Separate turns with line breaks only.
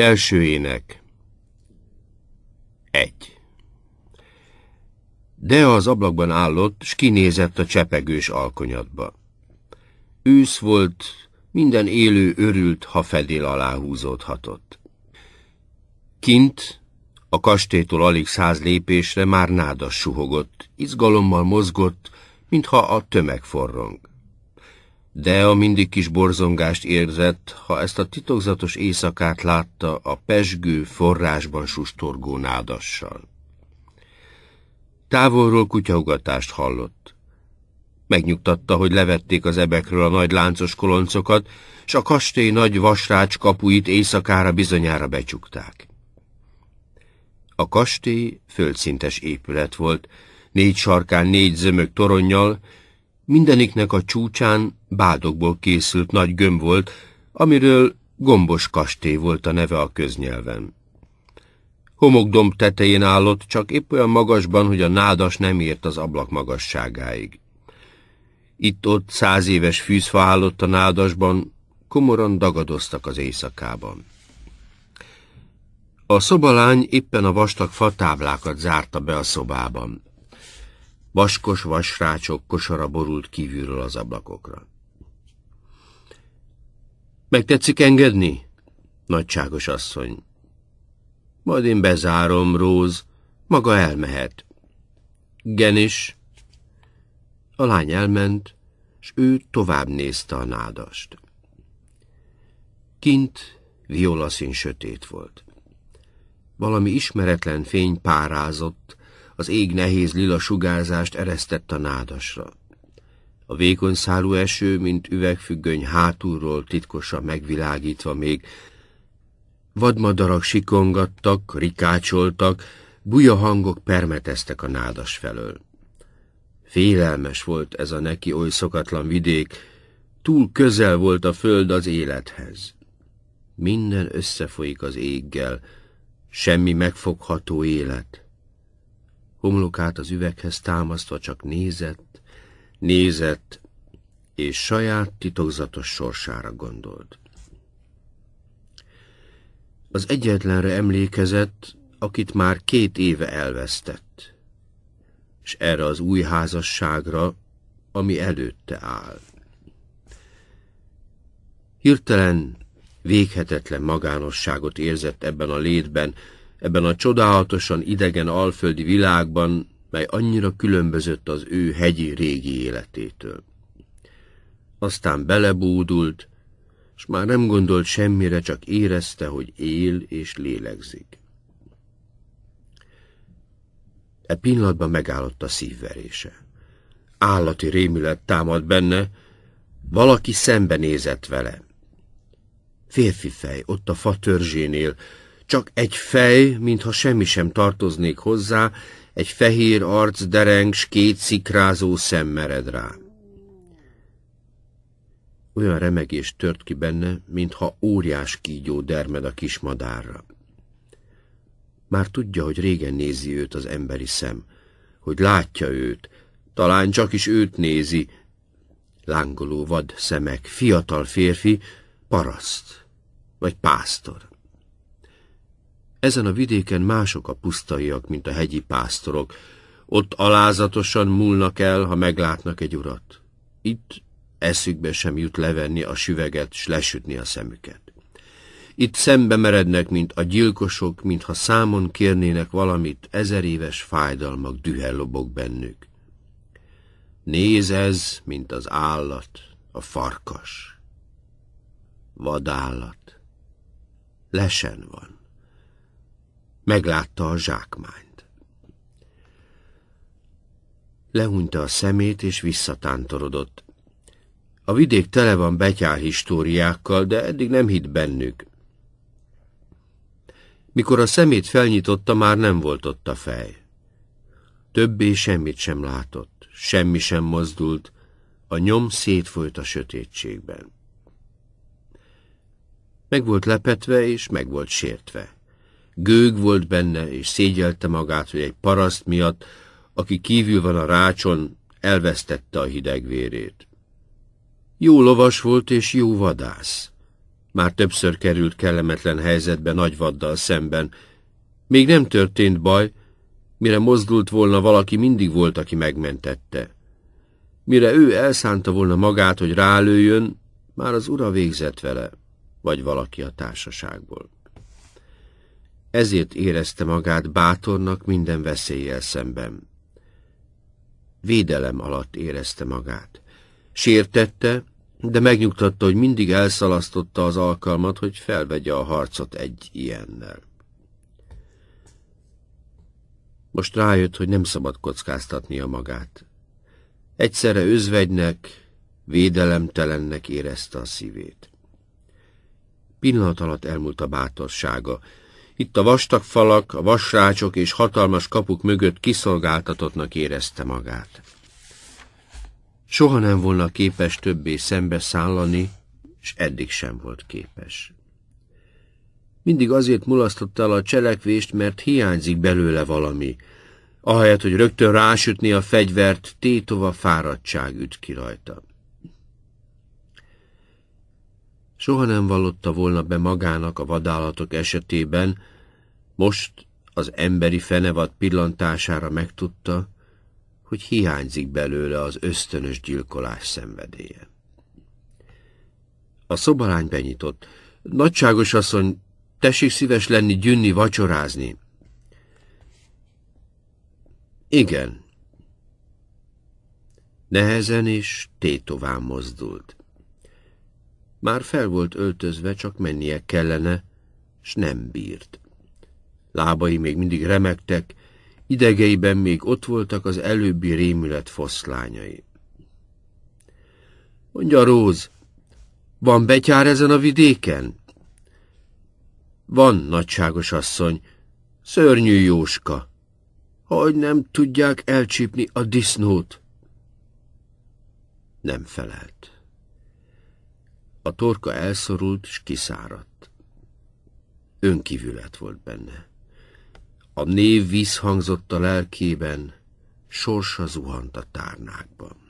Első ének Egy De az ablakban állott, s kinézett a csepegős alkonyatba. Ősz volt, minden élő örült, ha fedél alá húzódhatott. Kint, a kastétól alig száz lépésre már nádas suhogott, izgalommal mozgott, mintha a tömeg forrong. De a mindig kis borzongást érzett, ha ezt a titokzatos éjszakát látta a pesgő forrásban sustorgó nádassal. Távolról kutyaugatást hallott. Megnyugtatta, hogy levették az ebekről a nagy láncos koloncokat, s a kastély nagy vasrács kapuit éjszakára bizonyára becsukták. A kastély földszintes épület volt, négy sarkán négy zömök toronnyal, Mindeniknek a csúcsán bádokból készült nagy gömb volt, amiről gombos kastély volt a neve a köznyelven. Homokdomb tetején állott, csak épp olyan magasban, hogy a nádas nem ért az ablak magasságáig. Itt-ott száz éves fűzfa állott a nádasban, komoran dagadoztak az éjszakában. A szobalány éppen a vastag fatáblákat zárta be a szobában. Vaskos vasrácsok kosara borult kívülről az ablakokra. Meg tetszik engedni? Nagyságos asszony. Majd én bezárom, Róz, maga elmehet. Genis. A lány elment, s ő tovább nézte a nádast. Kint violaszín sötét volt. Valami ismeretlen fény párázott, az ég nehéz lila sugárzást eresztett a nádasra. A vékony szálú eső, mint üvegfüggöny hátulról titkosan megvilágítva még. Vadmadarak sikongattak, rikácsoltak, buja hangok permeteztek a nádas felől. Félelmes volt ez a neki oly szokatlan vidék, túl közel volt a föld az élethez. Minden összefolyik az éggel, semmi megfogható élet homlokát az üveghez támasztva csak nézett, nézett, és saját titokzatos sorsára gondolt. Az egyetlenre emlékezett, akit már két éve elvesztett, és erre az új házasságra, ami előtte áll. Hirtelen véghetetlen magánosságot érzett ebben a létben, ebben a csodálatosan idegen alföldi világban, mely annyira különbözött az ő hegyi régi életétől. Aztán belebúdult, és már nem gondolt semmire, csak érezte, hogy él és lélegzik. E pillanatban megállott a szívverése. Állati rémület támad benne, valaki szembenézett vele. Férfi fej, ott a fa törzsénél, csak egy fej, mintha semmi sem tartoznék hozzá, egy fehér arc s két szikrázó szem mered rá. Olyan remegés tört ki benne, mintha óriás kígyó dermed a kis madárra. Már tudja, hogy régen nézi őt az emberi szem, hogy látja őt, talán csak is őt nézi, lángoló vad szemek, fiatal férfi, paraszt vagy pásztor. Ezen a vidéken mások a pusztaiak, mint a hegyi pásztorok. Ott alázatosan múlnak el, ha meglátnak egy urat. Itt eszükbe sem jut levenni a süveget, s lesütni a szemüket. Itt szembe merednek, mint a gyilkosok, mintha számon kérnének valamit, ezer éves fájdalmak dühellobog bennük. Néz ez, mint az állat, a farkas. Vadállat. Lesen van. Meglátta a zsákmányt. Lehunta a szemét, és visszatántorodott. A vidék tele van betyárhistóriákkal, de eddig nem hitt bennük. Mikor a szemét felnyitotta, már nem volt ott a fej. Többé semmit sem látott, semmi sem mozdult, a nyom szétfolyt a sötétségben. Meg volt lepetve és meg volt sértve. Gőg volt benne, és szégyelte magát, hogy egy paraszt miatt, aki kívül van a rácson, elvesztette a hideg Jó lovas volt és jó vadász. Már többször került kellemetlen helyzetbe nagy vaddal szemben. Még nem történt baj, mire mozdult volna valaki, mindig volt, aki megmentette. Mire ő elszánta volna magát, hogy rálőjön, már az ura végzett vele, vagy valaki a társaságból. Ezért érezte magát bátornak minden veszéllyel szemben. Védelem alatt érezte magát. Sértette, de megnyugtatta, hogy mindig elszalasztotta az alkalmat, hogy felvegye a harcot egy ilyennel. Most rájött, hogy nem szabad kockáztatnia magát. Egyszerre özvegynek, védelemtelennek érezte a szívét. Pillanat alatt elmúlt a bátorsága, itt a vastag falak, a vasrácsok és hatalmas kapuk mögött kiszolgáltatottnak érezte magát. Soha nem volna képes többé szembe szállani, és eddig sem volt képes. Mindig azért mulasztotta el a cselekvést, mert hiányzik belőle valami. Ahelyett, hogy rögtön rásütni a fegyvert, tétova fáradtság üt ki rajta. soha nem vallotta volna be magának a vadállatok esetében, most az emberi fenevad pillantására megtudta, hogy hiányzik belőle az ösztönös gyilkolás szenvedélye. A szobalány benyitott. Nagyságos asszony, tessék szíves lenni, gyünni, vacsorázni. Igen. Nehezen és tétován mozdult. Már fel volt öltözve, csak mennie kellene, s nem bírt. Lábai még mindig remektek, idegeiben még ott voltak az előbbi rémület foszlányai. Mondja Róz, van betyár ezen a vidéken? Van, nagyságos asszony, szörnyű Jóska. Hogy nem tudják elcsípni a disznót? Nem felelt. A torka elszorult és kiszáradt. Önkívület volt benne. A név vízhangzott a lelkében, sorsa zuhant a tárnákban.